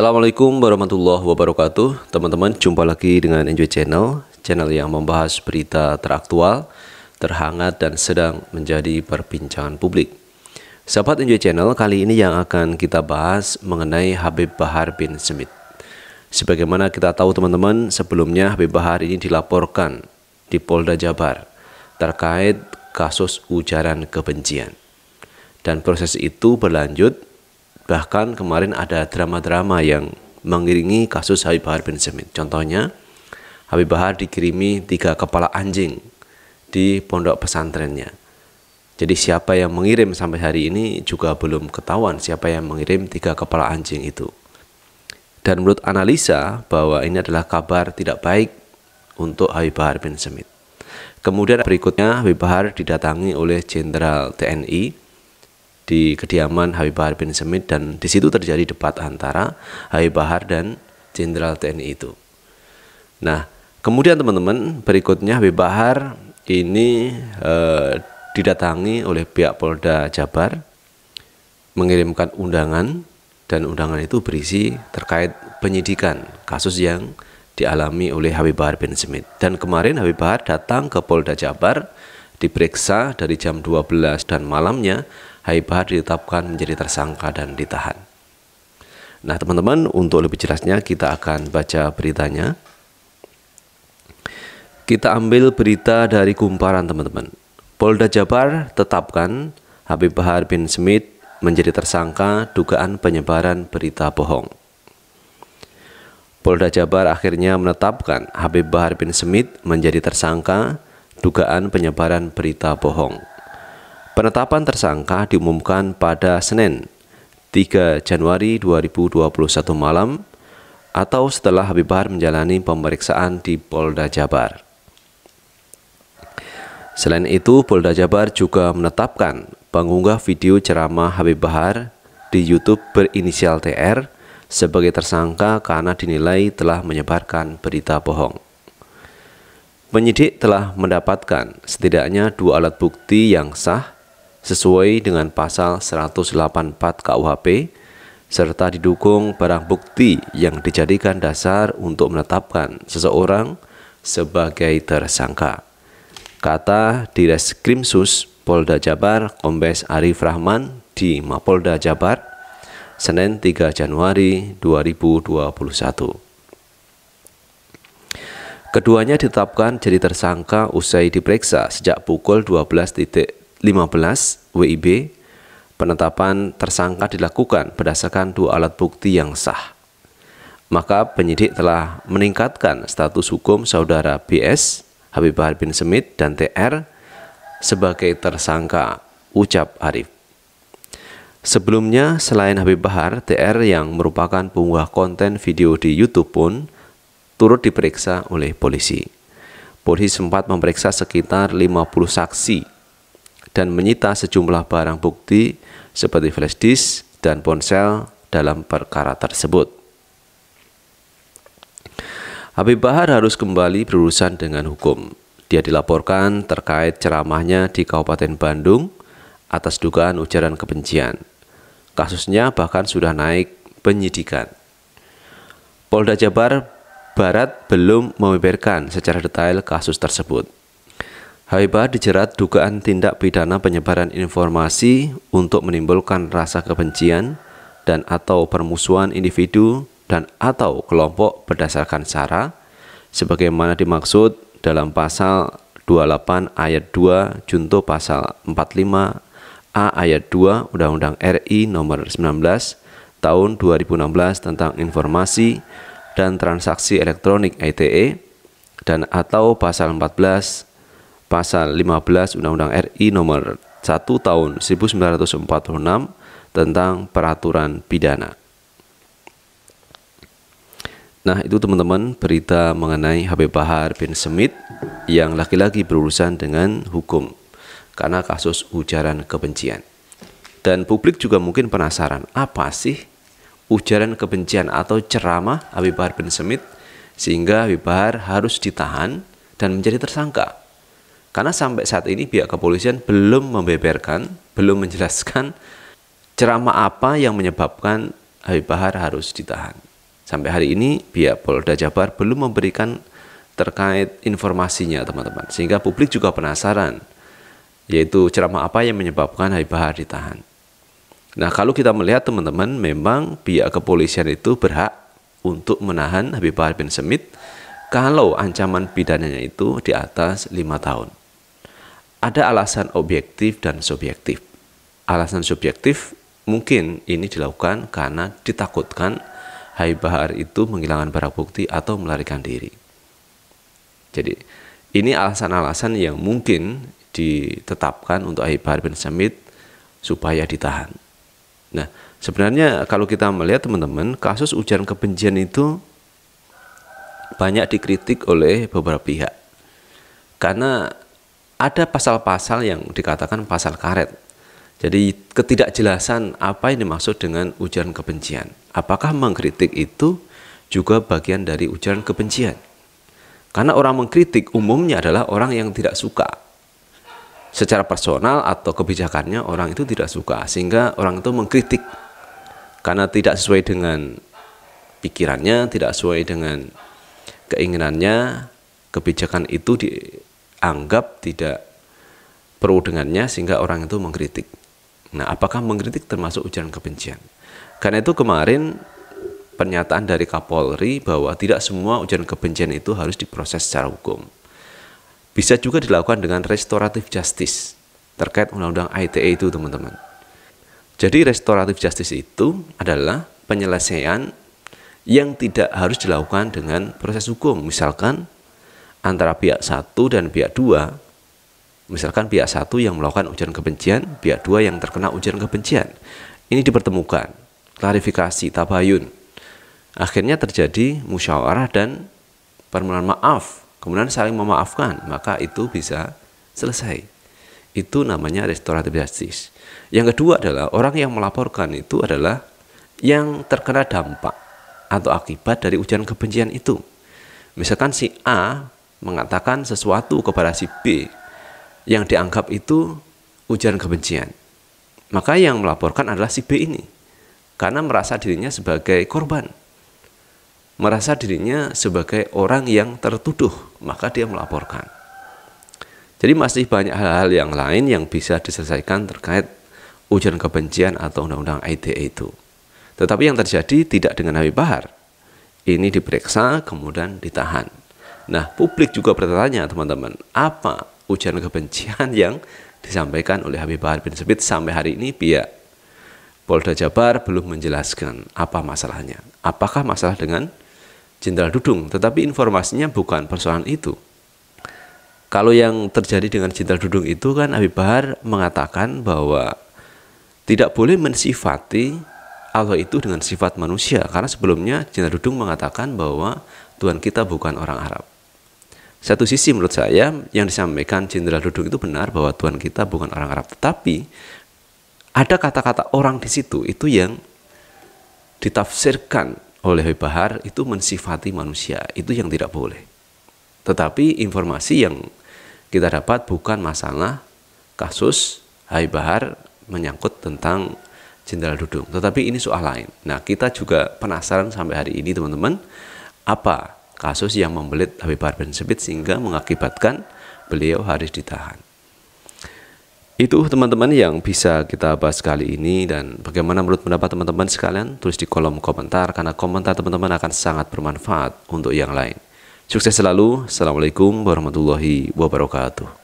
Assalamualaikum warahmatullahi wabarakatuh Teman-teman jumpa lagi dengan Enjoy Channel Channel yang membahas berita teraktual Terhangat dan sedang menjadi perbincangan publik Sahabat Enjoy Channel kali ini yang akan kita bahas mengenai Habib Bahar bin Smith Sebagaimana kita tahu teman-teman sebelumnya Habib Bahar ini dilaporkan di Polda Jabar Terkait kasus ujaran kebencian dan proses itu berlanjut Bahkan kemarin ada drama-drama yang mengiringi kasus Habib Bahar bin Smith. Contohnya, Habib Bahar dikirimi tiga kepala anjing di pondok pesantrennya. Jadi siapa yang mengirim sampai hari ini juga belum ketahuan siapa yang mengirim tiga kepala anjing itu. Dan menurut analisa bahwa ini adalah kabar tidak baik untuk Habib Bahar bin Smith. Kemudian berikutnya Habib Bahar didatangi oleh Jenderal TNI di kediaman Habib Bahar bin Smith dan di situ terjadi debat antara Habib Bahar dan Jenderal TNI itu. Nah, kemudian teman-teman berikutnya Habib Bahar ini eh, didatangi oleh pihak Polda Jabar mengirimkan undangan dan undangan itu berisi terkait penyidikan kasus yang dialami oleh Habib Bahar bin Smith. Dan kemarin Habib Bahar datang ke Polda Jabar diperiksa dari jam 12 dan malamnya Haibah ditetapkan menjadi tersangka dan ditahan. Nah teman-teman untuk lebih jelasnya kita akan baca beritanya. Kita ambil berita dari kumparan teman-teman. Polda Jabar tetapkan Habib Bahar bin Smith menjadi tersangka dugaan penyebaran berita bohong. Polda Jabar akhirnya menetapkan Habib Bahar bin Smith menjadi tersangka dugaan penyebaran berita bohong. Penetapan tersangka diumumkan pada Senin 3 Januari 2021 malam atau setelah Habib Bahar menjalani pemeriksaan di Polda Jabar. Selain itu, Polda Jabar juga menetapkan pengunggah video ceramah Habib Bahar di YouTube berinisial TR sebagai tersangka karena dinilai telah menyebarkan berita bohong. Penyidik telah mendapatkan setidaknya dua alat bukti yang sah sesuai dengan pasal 184 KUHP serta didukung barang bukti yang dijadikan dasar untuk menetapkan seseorang sebagai tersangka. Kata Direskrimsus Sus Polda Jabar Kombes Arif Rahman di Mapolda Jabar Senin 3 Januari 2021. Keduanya ditetapkan jadi tersangka usai diperiksa sejak pukul 15 WIB penetapan tersangka dilakukan berdasarkan dua alat bukti yang sah. Maka penyidik telah meningkatkan status hukum saudara BS, Bahar bin Semit, dan TR sebagai tersangka, ucap Arif. Sebelumnya, selain Habib Bahar, TR yang merupakan pengunggah konten video di YouTube pun turut diperiksa oleh polisi. Polisi sempat memeriksa sekitar 50 saksi dan menyita sejumlah barang bukti seperti flash disk dan ponsel dalam perkara tersebut. Habib Bahar harus kembali berurusan dengan hukum. Dia dilaporkan terkait ceramahnya di Kabupaten Bandung atas dugaan ujaran kebencian. Kasusnya bahkan sudah naik penyidikan. Polda Jabar Barat belum membeberkan secara detail kasus tersebut. Haibah dijerat dugaan tindak pidana penyebaran informasi untuk menimbulkan rasa kebencian dan atau permusuhan individu dan atau kelompok berdasarkan cara, sebagaimana dimaksud dalam pasal 28 ayat 2 junto pasal 45 A ayat 2 Undang-Undang RI nomor 19 tahun 2016 tentang informasi dan transaksi elektronik ITE dan atau pasal 14 pasal 15 Undang-Undang RI nomor 1 tahun 1946 tentang peraturan pidana. Nah, itu teman-teman berita mengenai Habib Bahar bin Semit yang laki-laki berurusan dengan hukum karena kasus ujaran kebencian. Dan publik juga mungkin penasaran, apa sih ujaran kebencian atau ceramah Habib Bahar bin Semit sehingga Habib Bahar harus ditahan dan menjadi tersangka? Karena sampai saat ini pihak kepolisian belum membeberkan, belum menjelaskan ceramah apa yang menyebabkan Habib Bahar harus ditahan. Sampai hari ini pihak Polda Jabar belum memberikan terkait informasinya teman-teman. Sehingga publik juga penasaran yaitu ceramah apa yang menyebabkan Habib Bahar ditahan. Nah, kalau kita melihat teman-teman, memang pihak kepolisian itu berhak untuk menahan Habib Bahar bin Semit kalau ancaman pidananya itu di atas lima tahun ada alasan objektif dan subjektif. Alasan subjektif mungkin ini dilakukan karena ditakutkan Hai Bahar itu menghilangkan barang bukti atau melarikan diri. Jadi ini alasan-alasan yang mungkin ditetapkan untuk Hai Bahar bin Samit supaya ditahan. Nah, sebenarnya kalau kita melihat teman-teman, kasus ujaran kebencian itu banyak dikritik oleh beberapa pihak. Karena ada pasal-pasal yang dikatakan pasal karet. Jadi ketidakjelasan apa yang dimaksud dengan ujaran kebencian. Apakah mengkritik itu juga bagian dari ujaran kebencian? Karena orang mengkritik umumnya adalah orang yang tidak suka. Secara personal atau kebijakannya orang itu tidak suka sehingga orang itu mengkritik karena tidak sesuai dengan pikirannya, tidak sesuai dengan keinginannya, kebijakan itu di dianggap tidak pro dengannya sehingga orang itu mengkritik. Nah, apakah mengkritik termasuk ujaran kebencian? Karena itu kemarin pernyataan dari Kapolri bahwa tidak semua ujaran kebencian itu harus diproses secara hukum. Bisa juga dilakukan dengan restoratif justice terkait undang-undang ITE itu, teman-teman. Jadi restoratif justice itu adalah penyelesaian yang tidak harus dilakukan dengan proses hukum. Misalkan antara pihak satu dan pihak dua. Misalkan pihak satu yang melakukan ujaran kebencian, pihak dua yang terkena ujaran kebencian. Ini dipertemukan, klarifikasi, tabayun. Akhirnya terjadi musyawarah dan permohonan maaf. Kemudian saling memaafkan, maka itu bisa selesai. Itu namanya restoratif justice. Yang kedua adalah orang yang melaporkan itu adalah yang terkena dampak atau akibat dari ujian kebencian itu. Misalkan si A mengatakan sesuatu kepada si B yang dianggap itu ujaran kebencian. Maka yang melaporkan adalah si B ini karena merasa dirinya sebagai korban. Merasa dirinya sebagai orang yang tertuduh, maka dia melaporkan. Jadi masih banyak hal-hal yang lain yang bisa diselesaikan terkait ujaran kebencian atau undang-undang ITE itu. Tetapi yang terjadi tidak dengan Nabi Bahar. Ini diperiksa kemudian ditahan. Nah, publik juga bertanya, teman-teman, apa ujaran kebencian yang disampaikan oleh Habib Bahar bin Sebit sampai hari ini pihak Polda Jabar belum menjelaskan apa masalahnya. Apakah masalah dengan Jenderal Dudung? Tetapi informasinya bukan persoalan itu. Kalau yang terjadi dengan Jenderal Dudung itu kan Habib Bahar mengatakan bahwa tidak boleh mensifati Allah itu dengan sifat manusia karena sebelumnya Jenderal Dudung mengatakan bahwa Tuhan kita bukan orang Arab satu sisi menurut saya yang disampaikan Jenderal Dudung itu benar bahwa Tuhan kita bukan orang Arab, tetapi ada kata-kata orang di situ itu yang ditafsirkan oleh Bahar itu mensifati manusia, itu yang tidak boleh. Tetapi informasi yang kita dapat bukan masalah kasus Hai Bahar menyangkut tentang Jenderal Dudung, tetapi ini soal lain. Nah, kita juga penasaran sampai hari ini teman-teman apa kasus yang membelit Habib Arbensebit sehingga mengakibatkan beliau harus ditahan. Itu teman-teman yang bisa kita bahas kali ini dan bagaimana menurut pendapat teman-teman sekalian tulis di kolom komentar karena komentar teman-teman akan sangat bermanfaat untuk yang lain. Sukses selalu. Assalamualaikum warahmatullahi wabarakatuh.